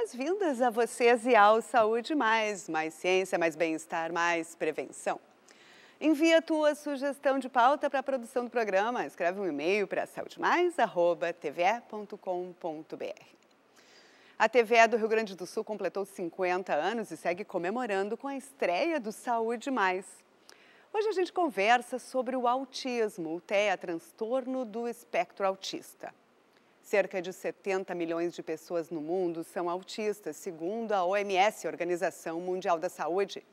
boas-vindas a vocês e ao Saúde Mais, mais ciência, mais bem-estar, mais prevenção. Envie a tua sugestão de pauta para a produção do programa, escreve um e-mail para saudeMais@tv.com.br. A TVE do Rio Grande do Sul completou 50 anos e segue comemorando com a estreia do Saúde Mais. Hoje a gente conversa sobre o autismo, o TEA, transtorno do espectro autista. Cerca de 70 milhões de pessoas no mundo são autistas, segundo a OMS, Organização Mundial da Saúde.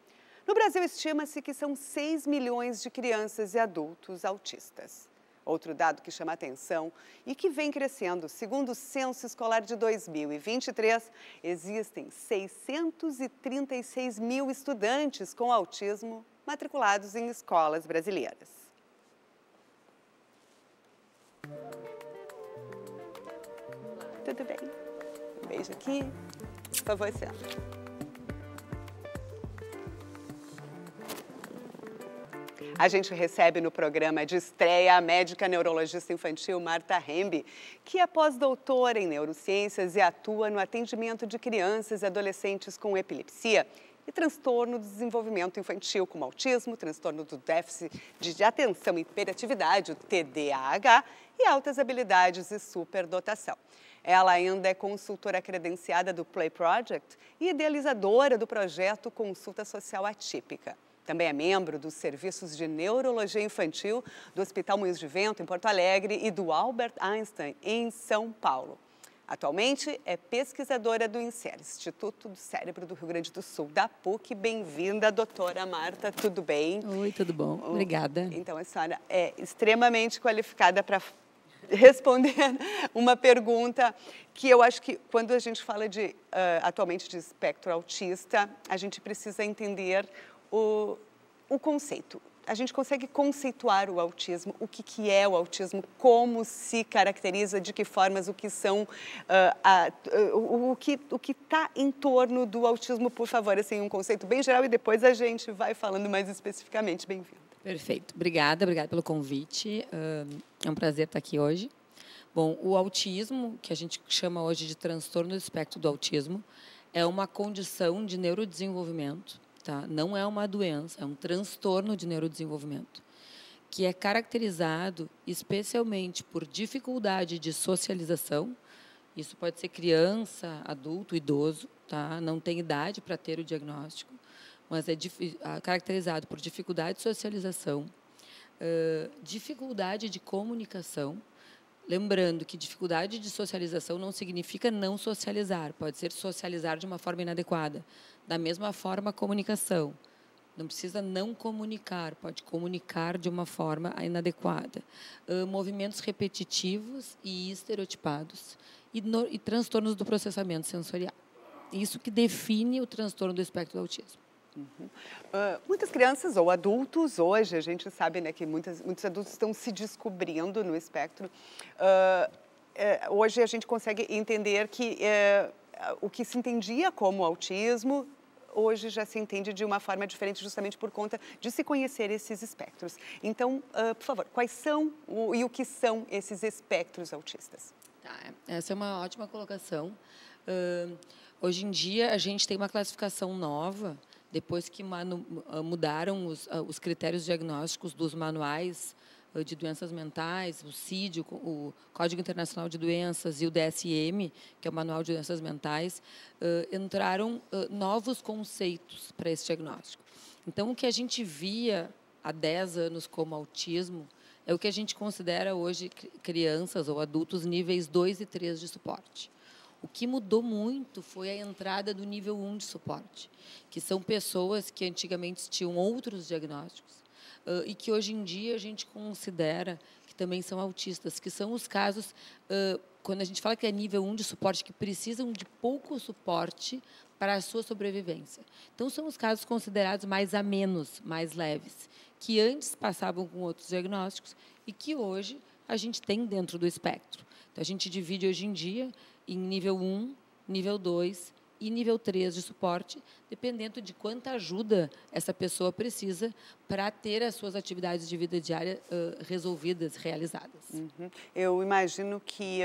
No Brasil, estima-se que são 6 milhões de crianças e adultos autistas. Outro dado que chama atenção e que vem crescendo, segundo o Censo Escolar de 2023, existem 636 mil estudantes com autismo matriculados em escolas brasileiras. tudo bem. Um beijo aqui, só você. A gente recebe no programa de estreia a médica neurologista infantil Marta Rembe, que é pós-doutora em neurociências e atua no atendimento de crianças e adolescentes com epilepsia e transtorno do desenvolvimento infantil, como autismo, transtorno do déficit de atenção e hiperatividade, o TDAH, e altas habilidades e superdotação. Ela ainda é consultora credenciada do Play Project e idealizadora do projeto Consulta Social Atípica. Também é membro dos serviços de neurologia infantil do Hospital Moinhos de Vento, em Porto Alegre, e do Albert Einstein, em São Paulo. Atualmente é pesquisadora do INSER, Instituto do Cérebro do Rio Grande do Sul, da PUC. Bem-vinda, doutora Marta, tudo bem? Oi, tudo bom? Obrigada. Então, a senhora é extremamente qualificada para respondendo uma pergunta que eu acho que quando a gente fala de uh, atualmente de espectro autista, a gente precisa entender o, o conceito. A gente consegue conceituar o autismo, o que, que é o autismo, como se caracteriza, de que formas, o que são, uh, a, uh, o, o que o que está em torno do autismo, por favor, assim, um conceito bem geral e depois a gente vai falando mais especificamente. Bem-vindo. Perfeito, obrigada, obrigada pelo convite. É um prazer estar aqui hoje. Bom, o autismo, que a gente chama hoje de transtorno do espectro do autismo, é uma condição de neurodesenvolvimento, tá? Não é uma doença, é um transtorno de neurodesenvolvimento que é caracterizado especialmente por dificuldade de socialização. Isso pode ser criança, adulto, idoso, tá? Não tem idade para ter o diagnóstico, mas é ah, caracterizado por dificuldade de socialização, dificuldade de comunicação. Lembrando que dificuldade de socialização não significa não socializar, pode ser socializar de uma forma inadequada. Da mesma forma, comunicação. Não precisa não comunicar, pode comunicar de uma forma inadequada. Uh, movimentos repetitivos e estereotipados e, no, e transtornos do processamento sensorial. Isso que define o transtorno do espectro do autismo. Uhum. Uh, muitas crianças ou adultos hoje, a gente sabe né, que muitas, muitos adultos estão se descobrindo no espectro. Uh, uh, hoje a gente consegue entender que é, o que se entendia como autismo hoje já se entende de uma forma diferente, justamente por conta de se conhecer esses espectros. Então, uh, por favor, quais são o, e o que são esses espectros autistas? Tá, é, essa é uma ótima colocação. Uh, hoje em dia, a gente tem uma classificação nova depois que ah, mudaram os, ah, os critérios diagnósticos dos manuais ah, de doenças mentais, o CID, o Código Internacional de Doenças e o DSM, que é o Manual de Doenças Mentais, entraram novos conceitos para esse diagnóstico. Então, o que a gente via há 10 anos como autismo é o que a gente considera hoje crianças ou adultos níveis 2 e 3 de suporte. O que mudou muito foi a entrada do nível 1 de suporte, que são pessoas que antigamente tinham outros diagnósticos uh, e que hoje em dia a gente considera que também são autistas, que são os casos, uh, quando a gente fala que é nível 1 de suporte, que precisam de pouco suporte para a sua sobrevivência. Então, são os casos considerados mais amenos, mais leves, que antes passavam com outros diagnósticos e que hoje a gente tem dentro do espectro. Então, a gente divide hoje em dia em nível 1, nível 2 e nível 3 de suporte, dependendo de quanta ajuda essa pessoa precisa para ter as suas atividades de vida diária uh, resolvidas, realizadas. Uhum. Eu imagino que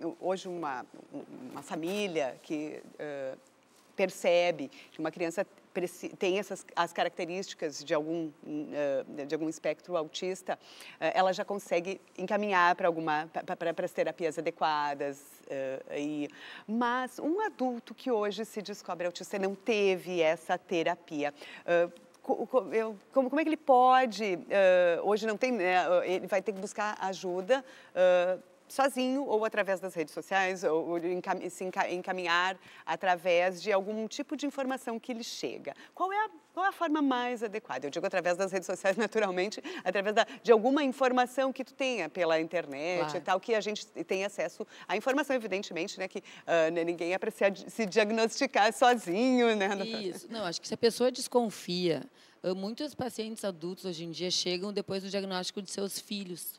uh, hoje uma, uma família que uh, percebe que uma criança tem essas as características de algum de algum espectro autista, ela já consegue encaminhar para alguma para as terapias adequadas, eh, aí. Mas um adulto que hoje se descobre autista não teve essa terapia eh, como, é que ele pode, eh, hoje não tem, né? ele vai ter que buscar ajuda sozinho ou através das redes sociais, ou se encaminhar através de algum tipo de informação que lhe chega. Qual é a, qual é a forma mais adequada? Eu digo através das redes sociais, naturalmente, através da, de alguma informação que tu tenha pela internet claro. e tal, que a gente tem acesso à informação, evidentemente, né? Que uh, ninguém é para se, se diagnosticar sozinho, né? Isso. Não, acho que se a pessoa desconfia, ah, muitos pacientes adultos hoje em dia chegam depois do diagnóstico de seus filhos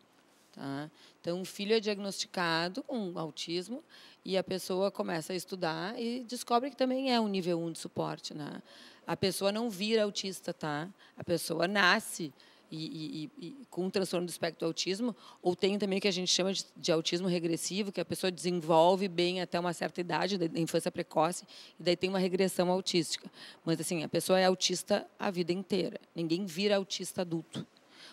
Tá? Então, um filho é diagnosticado com autismo e a pessoa começa a estudar e descobre que também é um nível 1 de suporte. Né? A pessoa não vira autista, tá? A pessoa nasce e, e, e, com o transtorno do espectro do autismo, ou tem também o que a gente chama de, de, autismo regressivo, que a pessoa desenvolve bem até uma certa idade, da infância precoce, e daí tem uma regressão autística. Mas assim, a pessoa é autista a vida inteira. Ninguém vira autista adulto.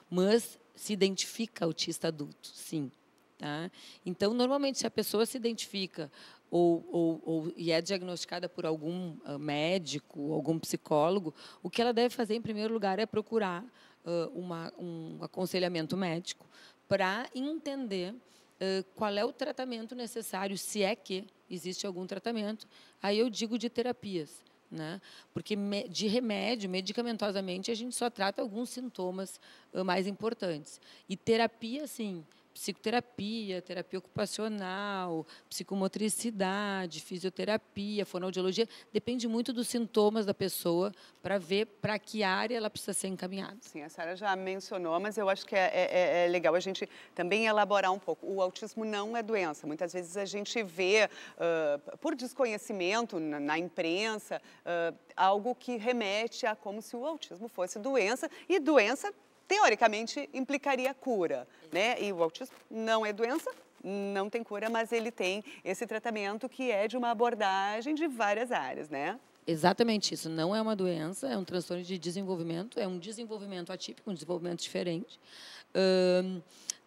Mas se identifica autista adulto, sim. Tá? Então, normalmente, se a pessoa se identifica ou, ou, ou, e é diagnosticada por algum ah, médico, algum psicólogo, o que ela deve fazer, em primeiro lugar, é procurar uh, uma, um aconselhamento médico para entender uh, qual é o tratamento necessário, se é que existe algum tratamento. Aí eu digo de terapias né? Porque de remédio, medicamentosamente, a gente só trata alguns sintomas ah, mais importantes. E terapia, sim psicoterapia, terapia ocupacional, psicomotricidade, fisioterapia, fonoaudiologia, depende muito dos sintomas da pessoa para ver para que área ela precisa ser encaminhada. Sim, a Sara já mencionou, mas eu acho que é, é, é, é, legal a gente também elaborar um pouco. O autismo não é doença. Muitas vezes a gente vê, uh, por desconhecimento na, na imprensa, uh, algo que remete a como se o autismo fosse doença, e doença teoricamente, implicaria cura, né? E o autismo não é doença, não tem cura, mas ele tem esse tratamento que é de uma abordagem de várias áreas, né? Exatamente isso. Não é uma doença, é um transtorno de desenvolvimento, é um desenvolvimento atípico, um desenvolvimento diferente.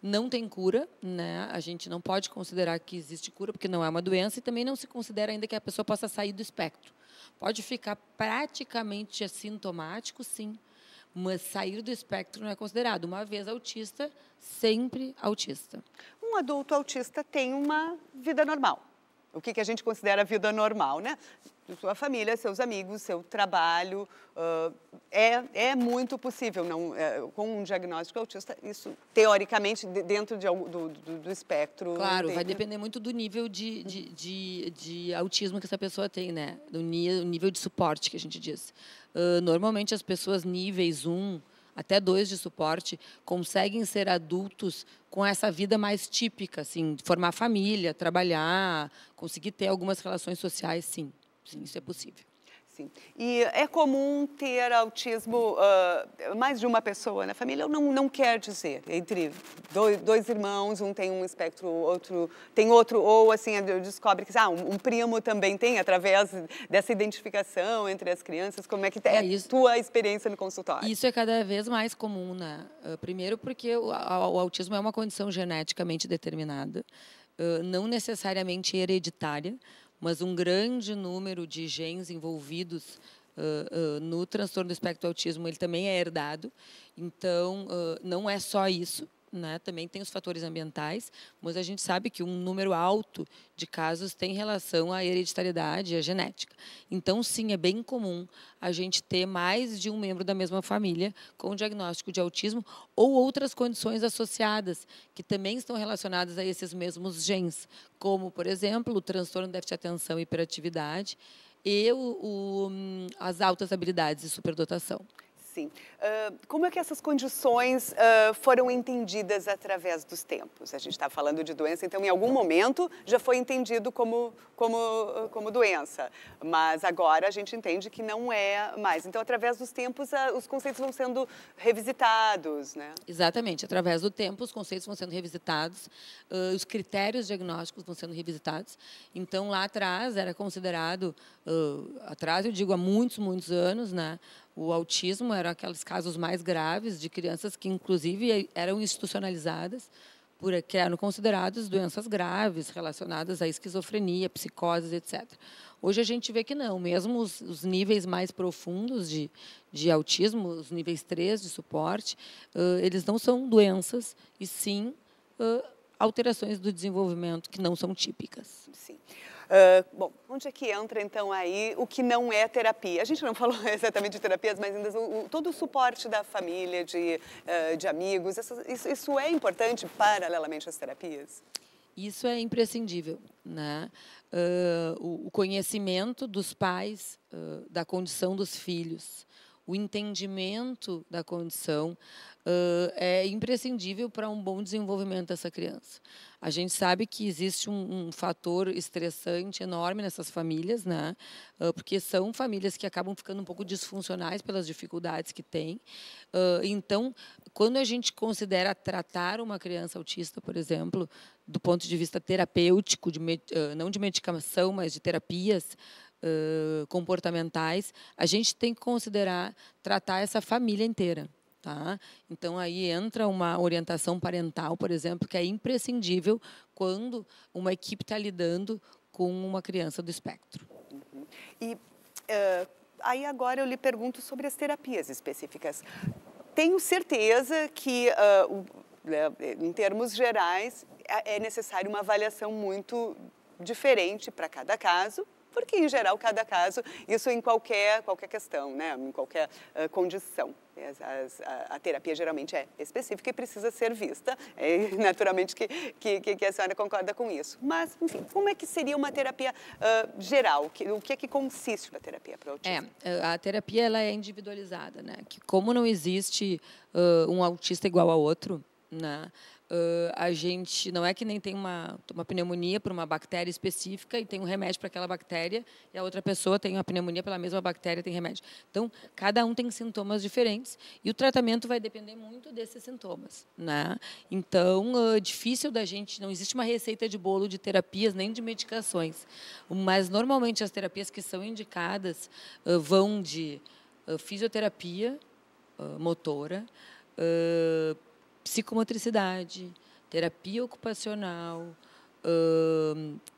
não tem cura, né? A gente não pode considerar que existe cura, porque não é uma doença, e também não se considera ainda que a pessoa possa sair do espectro. Pode ficar praticamente assintomático, sim, mas sair do espectro não é considerado. Uma vez autista, sempre autista. Um adulto autista tem uma vida normal. O que, que a gente considera vida normal, né? Sua família, seus amigos, seu trabalho. Uh, é, é muito possível, não, é, com um diagnóstico autista, isso teoricamente dentro de, do, do, do, espectro. Claro, tem... vai né? depender muito do nível de, de, de, de, autismo que essa pessoa tem, né? Do nível de suporte que a gente diz. Uh, normalmente as pessoas níveis 1 até 2 de suporte conseguem ser adultos com essa vida mais típica, assim, formar família, trabalhar, conseguir ter algumas relações sociais, sim. Sim, isso é possível. E é comum ter autismo uh, mais de uma pessoa na família, ou não, não quer dizer, entre dois, dois, irmãos, um tem um espectro, outro tem outro, ou assim, descobre que ah, um, um primo também tem, através dessa identificação entre as crianças, como é que é, é isso, tua experiência no consultório? Isso é cada vez mais comum, né? Ah, primeiro porque o, o autismo é uma condição geneticamente determinada, ah, não necessariamente hereditária, mas um grande número de genes envolvidos Uh, uh, no transtorno do espectro autismo ele também é herdado. Então, uh, não é só isso, né? Também tem os fatores ambientais, mas a gente sabe que um número alto de casos tem relação à hereditariedade e à genética. Então, sim, é bem comum a gente ter mais de um membro da mesma família com diagnóstico de autismo ou outras condições associadas que também estão relacionadas a esses mesmos genes, como, por exemplo, o transtorno de déficit de atenção e hiperatividade e o, o, hum, as altas habilidades e superdotação. Sim. Uh, como é que essas condições uh, foram entendidas através dos tempos? A gente está falando de doença, então em algum momento já foi entendido como, como, como doença, mas agora a gente entende que não é mais. Então, através dos tempos, uh, os conceitos vão sendo revisitados, né? Exatamente. Através do tempo, os conceitos vão sendo revisitados, os critérios diagnósticos vão sendo revisitados. Então, lá atrás era considerado, atrás eu digo há muitos, muitos anos, né? O autismo era aqueles casos mais graves de crianças que, inclusive, eram institucionalizadas por que eram consideradas doenças graves relacionadas à esquizofrenia, psicoses, etc. Hoje a gente vê que não, mesmo os, os níveis mais profundos de, de autismo, os níveis 3 de suporte, uh, eles não são doenças, e sim uh, alterações do desenvolvimento que não são típicas. Sim. Ah, bom, onde é que entra então aí o que não é terapia? A gente não falou exatamente de terapias, mas ainda o, todo o suporte da família, de, uh, de amigos, isso, isso é importante paralelamente às terapias? Isso é imprescindível, né? Uh, o, o, conhecimento dos pais uh, da condição dos filhos, o entendimento da condição uh, é imprescindível para um bom desenvolvimento dessa criança. A gente sabe que existe um, um fator estressante enorme nessas famílias, né? Ah, porque são famílias que acabam ficando um pouco disfuncionais pelas dificuldades que têm. Ah, então, quando a gente considera tratar uma criança autista, por exemplo, do ponto de vista terapêutico, de, ah, não de medicação, mas de terapias, comportamentais, a gente tem que considerar tratar essa família inteira. Tá? Então, aí entra uma orientação parental, por exemplo, que é imprescindível quando uma equipe está lidando com uma criança do espectro. Uhum. E uh, aí agora eu lhe pergunto sobre as terapias específicas. Tenho certeza que, uh, em termos gerais, é, é necessário uma avaliação muito diferente para cada caso, porque, em geral, cada caso, isso em qualquer, qualquer questão, né? em qualquer uh, condição. As, a, a, terapia geralmente é específica e precisa ser vista. É, naturalmente que, que, que, a senhora concorda com isso. Mas, enfim, como é que seria uma terapia uh, geral? Que, o que é que consiste a terapia para autismo? É, eh, a terapia ela é individualizada, né? Que como não existe uh, um autista igual a outro, né? Uh, a gente não é que nem tem uma, uma pneumonia por uma bactéria específica e tem um remédio para aquela bactéria e a outra pessoa tem uma pneumonia pela mesma bactéria tem remédio. Então cada um tem sintomas diferentes e o tratamento vai depender muito desses sintomas, né? Então uh, difícil da gente não existe uma receita de bolo de terapias nem de medicações, mas normalmente as terapias que são indicadas uh, vão de fisioterapia motora psicomotricidade, terapia ocupacional,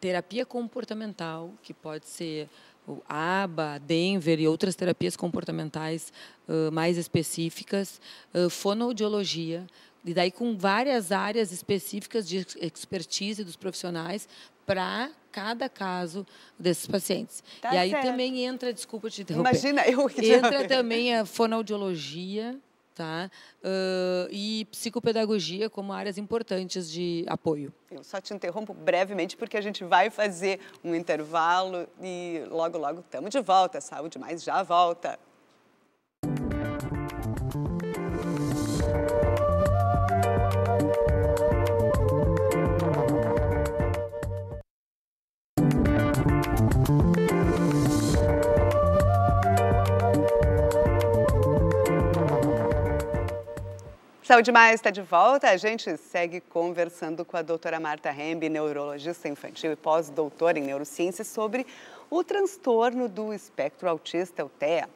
terapia comportamental, que pode ser o ABA, Denver e outras terapias comportamentais uh, mais específicas, uh, fonoaudiologia, e daí com várias áreas específicas de expertise dos profissionais para cada caso desses pacientes. Tá e aí certo. também entra, desculpa te interromper. Imagina, eu entra também a fonoaudiologia, tá? Uh, e psicopedagogia como áreas importantes de apoio. Eu só te interrompo brevemente porque a gente vai fazer um intervalo e logo, logo estamos de volta. Saúde Mais já volta. Saúde Mais está de volta. A gente segue conversando com a doutora Marta Rembe, neurologista infantil e pós-doutora em neurociência, sobre o transtorno do espectro autista, o TEA.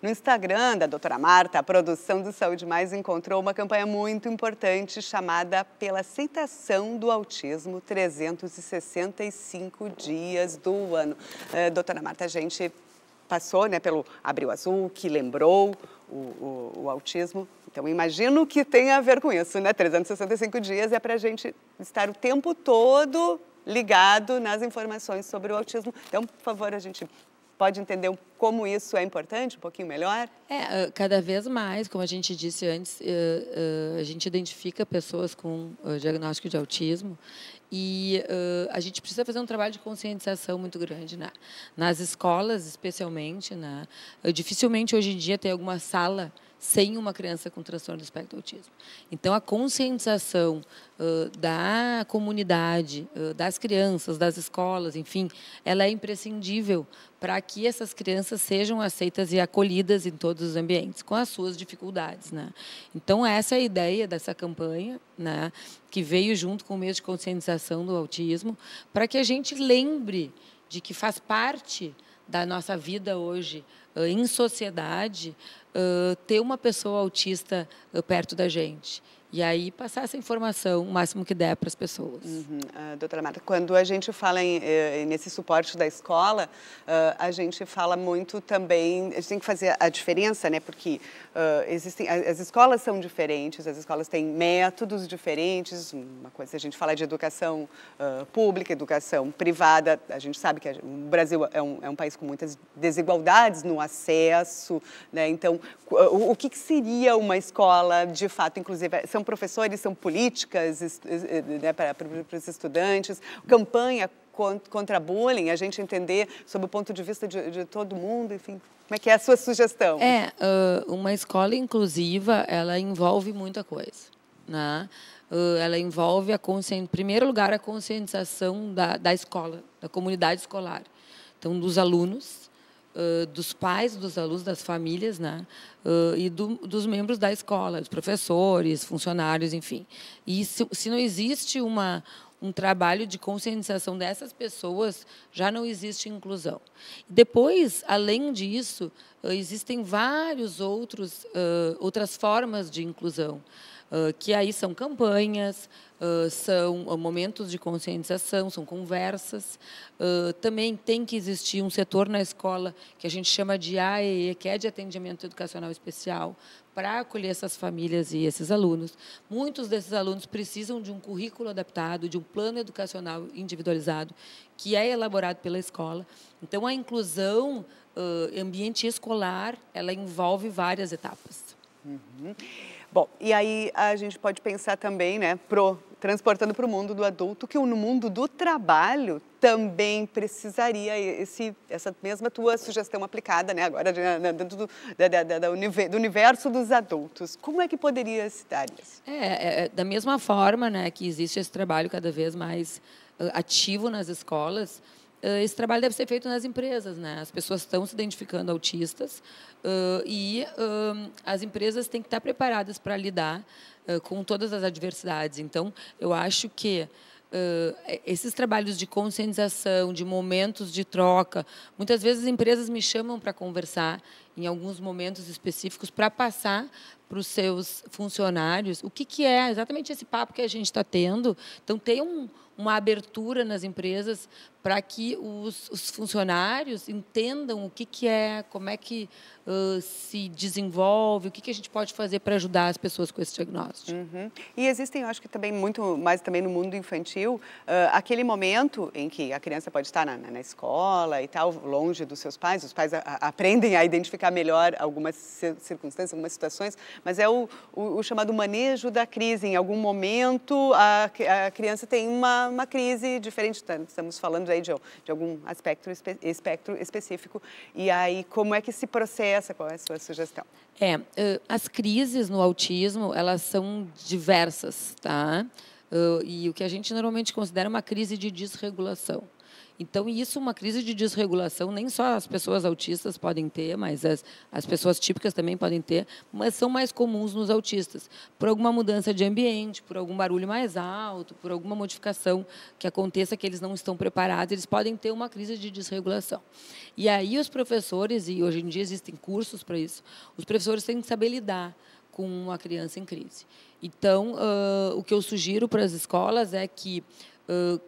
No Instagram da doutora Marta, a produção do Saúde Mais encontrou uma campanha muito importante chamada Pela Aceitação do Autismo 365 Dias do Ano. Uh, doutora Marta, a gente passou né, pelo Abril Azul, que lembrou o, o, o autismo então, imagino que tenha a ver com isso, né? 365 dias é para a gente estar o tempo todo ligado nas informações sobre o autismo. Então, por favor, a gente pode entender como isso é importante um pouquinho melhor? É, ah, cada vez mais, como a gente disse antes, eh, eh, a gente identifica pessoas com eh, diagnóstico de autismo e a gente precisa fazer um trabalho de conscientização muito grande né? nas escolas, especialmente. Né? Dificilmente hoje em dia tem alguma sala sem uma criança com transtorno do espectro do autismo. Então, a conscientização uh, da comunidade, uh, das crianças, das escolas, enfim, ela é imprescindível para que essas crianças sejam aceitas e acolhidas em todos os ambientes, com as suas dificuldades. Né? Então, essa é a ideia dessa campanha, né, que veio junto com o mês de conscientização do autismo, para que a gente lembre de que faz parte da nossa vida hoje ah, em sociedade ah, ter uma pessoa autista ah, perto da gente. E aí passar essa informação o máximo que der para as pessoas. Uhum. Uh, doutora Marta, quando a gente fala em, eh, nesse suporte da escola, uh, a gente fala muito também, a gente tem que fazer a diferença, né? Porque uh, existem, as, as, escolas são diferentes, as escolas têm métodos diferentes. Uma coisa, se a gente falar de educação pública, educação privada, a gente sabe que a, o Brasil é um, é um, país com muitas desigualdades no acesso, né? Então, o, o que, que seria uma escola de fato, inclusive, são professores, são políticas eh, né, para, para os estudantes, campanha contra bullying, a gente entender sob o ponto de vista de, de, todo mundo, enfim. Como é que é a sua sugestão? É, uma escola inclusiva, ela envolve muita coisa, né? Ela envolve, a em primeiro lugar, a conscientização da, da escola, da comunidade escolar. Então, dos alunos, dos pais dos alunos, das famílias, né? Uh, e do, dos membros da escola, dos professores, funcionários, enfim. E se, se não existe uma, um trabalho de conscientização dessas pessoas, já não existe inclusão. Depois, além disso, existem vários outros, outras formas de inclusão que aí são campanhas, são momentos de conscientização, são conversas. Também tem que existir um setor na escola que a gente chama de AEE, que é de atendimento educacional especial, para acolher essas famílias e esses alunos. Muitos desses alunos precisam de um currículo adaptado, de um plano educacional individualizado, que é elaborado pela escola. Então, a inclusão ambiente escolar, ela envolve várias etapas. Uhum. Bom, e aí a gente pode pensar também, né, pro, transportando para o mundo do adulto, que no mundo do trabalho também precisaria esse, essa mesma tua sugestão aplicada, né, agora né, dentro do, do, universo dos adultos. Como é que poderia citar isso? É, é, é, da mesma forma, né, que existe esse trabalho cada vez mais uh, ativo nas escolas, eh, esse trabalho deve ser feito nas empresas, né? As pessoas estão se identificando autistas uh, e uh, as empresas têm que estar preparadas para lidar uh, com todas as adversidades. Então, eu acho que esses trabalhos de conscientização, de momentos de troca, muitas vezes as empresas me chamam para conversar em alguns momentos específicos para passar para os seus funcionários o que, que é exatamente esse papo que a gente está tendo. Então, tem um, uma abertura nas empresas para que os, os, funcionários entendam o que, que é, como é que uh, se desenvolve, o que, que a gente pode fazer para ajudar as pessoas com esse diagnóstico. Uhum. E existem, eu acho que também muito mais também no mundo infantil, uh, aquele momento em que a criança pode estar na, na, escola e tal, longe dos seus pais, os pais a, a, aprendem a identificar explicar melhor algumas circunstâncias, algumas situações, mas é o, o, o chamado manejo da crise. Em algum momento, a, a criança tem uma, uma crise diferente, estamos falando aí de, de algum aspecto espe, espectro específico, e aí como é que se processa, qual é a sua sugestão? É, eh, as crises no autismo, elas são diversas, tá? Eh, e o que a gente normalmente considera uma crise de desregulação. Então, isso é uma crise de desregulação, nem só as pessoas autistas podem ter, mas as, as pessoas típicas também podem ter, mas são mais comuns nos autistas, por alguma mudança de ambiente, por algum barulho mais alto, por alguma modificação que aconteça que eles não estão preparados, eles podem ter uma crise de desregulação. E aí os professores, e hoje em dia existem cursos para isso, os professores têm que saber lidar com uma criança em crise. Então, uh, o que eu sugiro para as escolas é que uh,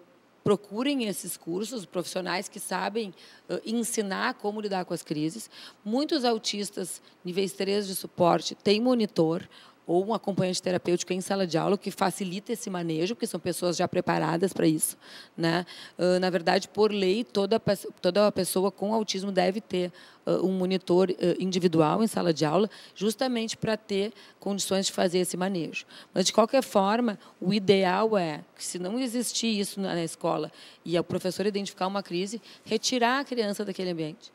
procurem esses cursos, profissionais que sabem uh, ensinar como lidar com as crises. Muitos autistas níveis 3 de suporte têm monitor, ou um acompanhante terapêutico em sala de aula que facilita esse manejo, porque são pessoas já preparadas para isso. Né? Uh, na verdade, por lei, toda, toda pessoa com autismo deve ter uh, um monitor uh, individual em sala de aula, justamente para ter condições de fazer esse manejo. Mas, de qualquer forma, o ideal é que, se não existir isso na, na escola e o professor identificar uma crise, retirar a criança daquele ambiente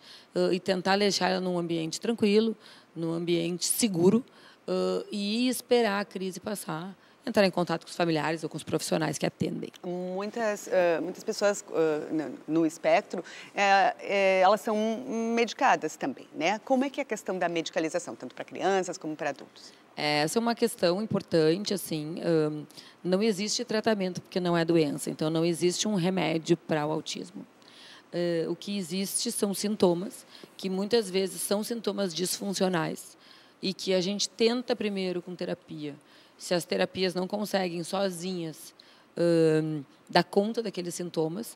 e tentar deixar ela num ambiente tranquilo, num ambiente seguro, uh, e esperar a crise passar entrar em contato com os familiares ou com os profissionais que atendem. Muitas, uh, muitas pessoas uh, no espectro, uh, elas são medicadas também, né? Como é que é a questão da medicalização, tanto para crianças como para adultos? É, essa é uma questão importante, assim, um, não existe tratamento porque não é doença, então não existe um remédio para o autismo. o que existe são sintomas, que muitas vezes são sintomas disfuncionais, e que a gente tenta primeiro com terapia. Se as terapias não conseguem sozinhas hum, dar conta daqueles sintomas,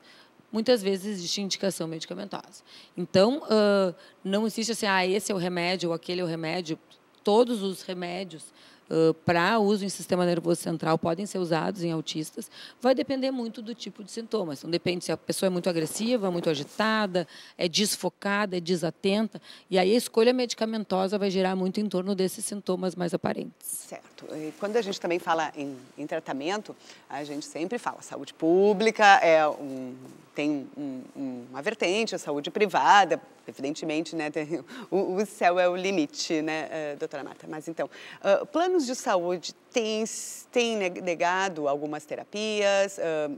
muitas vezes existe indicação medicamentosa. Então, hum, não existe assim, ah, esse é o remédio ou aquele é o remédio. Todos os remédios uh, para uso em sistema nervoso central podem ser usados em autistas, vai depender muito do tipo de sintomas. Então, depende se a pessoa é muito agressiva, muito agitada, é desfocada, é desatenta. E aí a escolha medicamentosa vai gerar muito em torno desses sintomas mais aparentes. Certo. E quando a gente também fala em, em tratamento, a gente sempre fala saúde pública é um tem um, um, uma vertente, a saúde privada, evidentemente, né, tem, o, o, céu é o limite, né, eh, doutora Marta? Mas então, uh, planos de saúde têm tem negado algumas terapias, uh,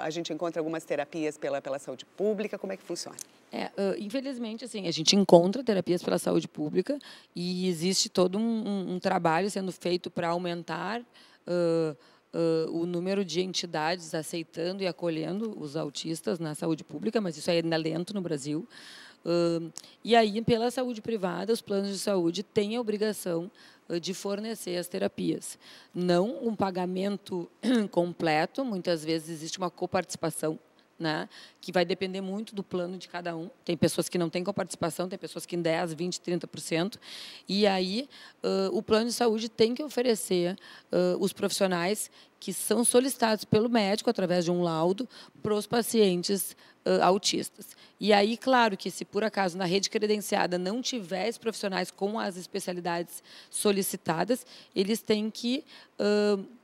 a gente encontra algumas terapias pela, pela saúde pública, como é que funciona? É, infelizmente, assim, a gente encontra terapias pela saúde pública e existe todo um, um trabalho sendo feito para aumentar uh, uh, o número de entidades aceitando e acolhendo os autistas na saúde pública, mas isso ainda é lento no Brasil. Uh, e aí, pela saúde privada, os planos de saúde têm a obrigação de fornecer as terapias. Não um pagamento completo, muitas vezes existe uma coparticipação né? que vai depender muito do plano de cada um. Tem pessoas que não têm coparticipação, tem pessoas que têm 10, 20, 30%. E aí, uh, o plano de saúde tem que oferecer uh, os profissionais que são solicitados pelo médico, através de um laudo, para os pacientes uh, autistas. E aí, claro que se por acaso na rede credenciada não tiver esses profissionais com as especialidades solicitadas, eles têm que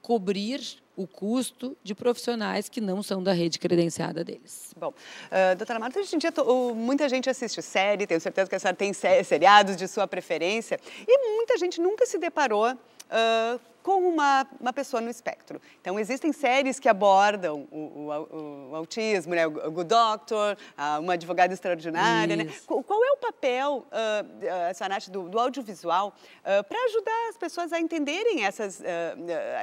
cobrir o custo de profissionais que não são da rede credenciada deles. Bom, uh, doutora Marta, hoje em dia muita gente assiste série, tenho certeza que a senhora tem seriados de sua preferência, e muita gente nunca se deparou uh, com uma, uma pessoa no espectro. Então, existem séries que abordam o, o, o autismo, né? o Good Doctor, uma advogada extraordinária. Né? Qual é o papel, uh, senhora acha do, do audiovisual uh, ah, para ajudar as pessoas a entenderem essas, uh,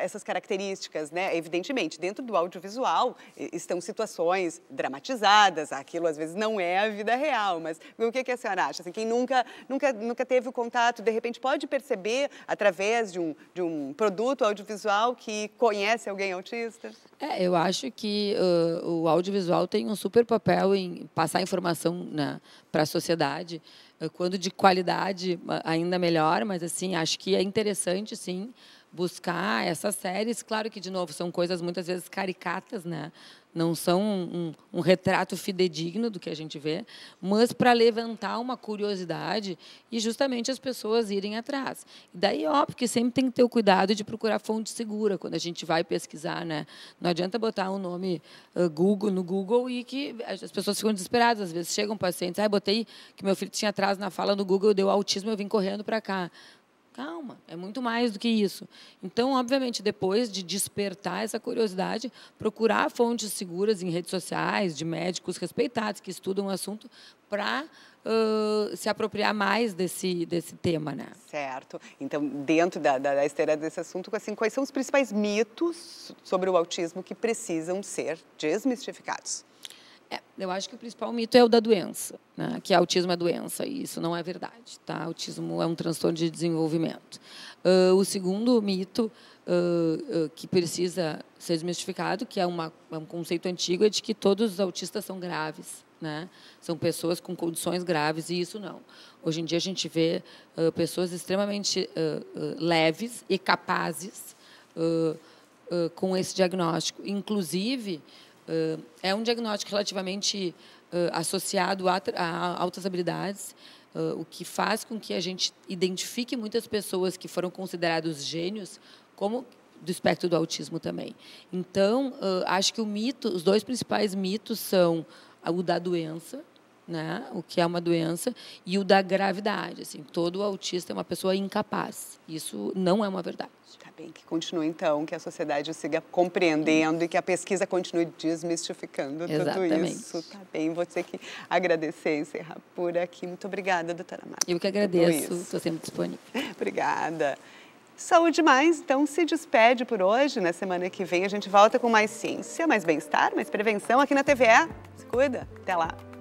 essas características? Né? Evidentemente, dentro do audiovisual estão situações dramatizadas, aquilo às vezes não é a vida real, mas o que, que a senhora acha? Assim, quem nunca, nunca, nunca teve o contato, de repente pode perceber através de um, de um produto produto audiovisual que conhece alguém autista? É, eu acho que uh, o audiovisual tem um super papel em passar informação né, para a sociedade, quando de qualidade ainda melhor, mas assim, acho que é interessante sim buscar essas séries. Claro que, de novo, são coisas muitas vezes caricatas, né? não são um, um, um, retrato fidedigno do que a gente vê, mas para levantar uma curiosidade e justamente as pessoas irem atrás. E daí, óbvio, que sempre tem que ter o cuidado de procurar fonte segura quando a gente vai pesquisar, né? Não adianta botar o um nome uh, Google no Google e que as pessoas ficam desesperadas. Às vezes chegam pacientes, ah, botei que meu filho tinha atraso na fala no Google, deu autismo, eu vim correndo para cá. Calma, é muito mais do que isso. Então, obviamente, depois de despertar essa curiosidade, procurar fontes seguras em redes sociais, de médicos respeitados que estudam o assunto, para uh, se apropriar mais desse, desse tema, né? Certo. Então, dentro da, da, da esteira desse assunto, assim, quais são os principais mitos sobre o autismo que precisam ser desmistificados? É, eu acho que o principal mito é o da doença, né? que é autismo é doença, e isso não é verdade. Tá? Autismo é um transtorno de desenvolvimento. Uh, o segundo mito uh, uh, que precisa ser desmistificado, que é, uma, é um conceito antigo, é de que todos os autistas são graves. Né? São pessoas com condições graves e isso não. Hoje em dia a gente vê uh, pessoas extremamente uh, uh, leves e capazes com esse diagnóstico. Inclusive, é um diagnóstico relativamente eh, associado a, a altas habilidades, eh, o que faz com que a gente identifique muitas pessoas que foram considerados gênios como do espectro do autismo também. Então, eh, acho que o mito, os dois principais mitos são o da doença, né, o que é uma doença, e o da gravidade. Assim, todo autista é uma pessoa incapaz. Isso não é uma verdade. Tá bem, que continue então, que a sociedade siga compreendendo e que a pesquisa continue desmistificando Exatamente. tudo isso. Tá bem, vou ter que agradecer e encerrar por aqui. Muito obrigada, doutora Marta. Eu que agradeço, estou sempre disponível. obrigada. Saúde Mais, então, se despede por hoje. Na semana que vem a gente volta com mais ciência, mais bem-estar, mais prevenção aqui na TVE. Se cuida, até lá.